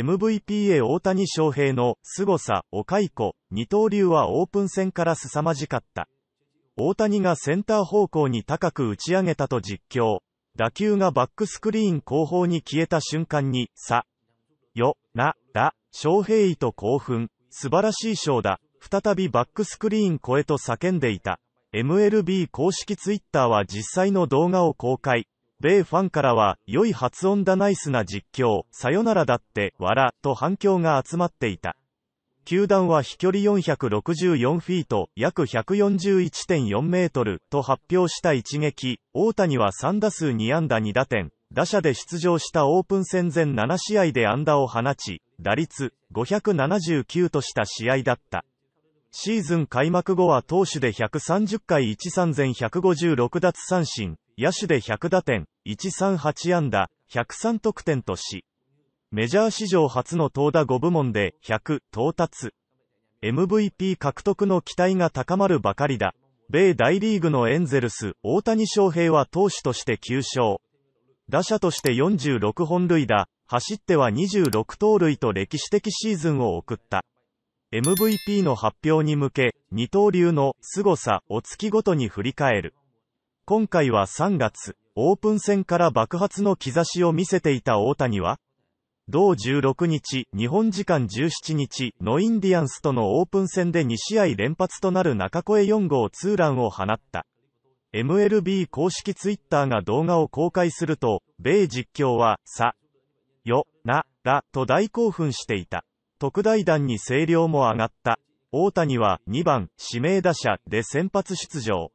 MVP へ大谷翔平の凄さお蚕、二刀流はオープン戦から凄まじかった。大谷がセンター方向に高く打ち上げたと実況。打球がバックスクリーン後方に消えた瞬間に、さ、よ、な、だ、翔平意と興奮。素晴らしい賞だ。再びバックスクリーン越えと叫んでいた。MLB 公式 twitter は実際の動画を公開。米ファンからは、良い発音だナイスな実況、さよならだって、わら、と反響が集まっていた。球団は飛距離464フィート、約141.4メートル、と発表した一撃、大谷は3打数2安打2打点、打者で出場したオープン戦前7試合で安打を放ち、打率579とした試合だった。シーズン開幕後は投手で130回13156奪三振、野手で100打点、138安打、103得点とし、メジャー史上初の投打5部門で100到達。MVP 獲得の期待が高まるばかりだ。米大リーグのエンゼルス、大谷翔平は投手として9勝。打者として46本塁打、走っては26盗塁と歴史的シーズンを送った。MVP の発表に向け、二刀流の凄さを月ごとに振り返る。今回は3月、オープン戦から爆発の兆しを見せていた大谷は、同16日、日本時間17日のインディアンスとのオープン戦で2試合連発となる中越4号ツーランを放った。MLB 公式ツイッターが動画を公開すると、米実況は、さ、よ、な、ら、と大興奮していた。特大弾に声量も上がった。大谷は2番指名打者で先発出場。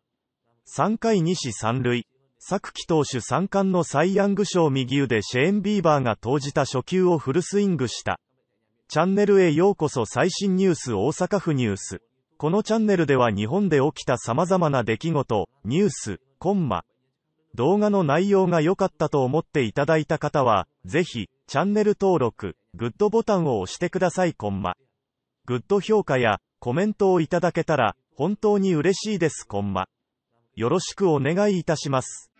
3回2死3塁。昨季投手3冠のサイ・ヤング賞右腕シェーン・ビーバーが投じた初球をフルスイングした。チャンネルへようこそ最新ニュース大阪府ニュース。このチャンネルでは日本で起きた様々な出来事、ニュース、コンマ。動画の内容が良かったと思っていただいた方は、ぜひ、チャンネル登録、グッドボタンを押してくださいコンマ。グッド評価やコメントをいただけたら、本当に嬉しいですコンマ。よろしくお願いいたします。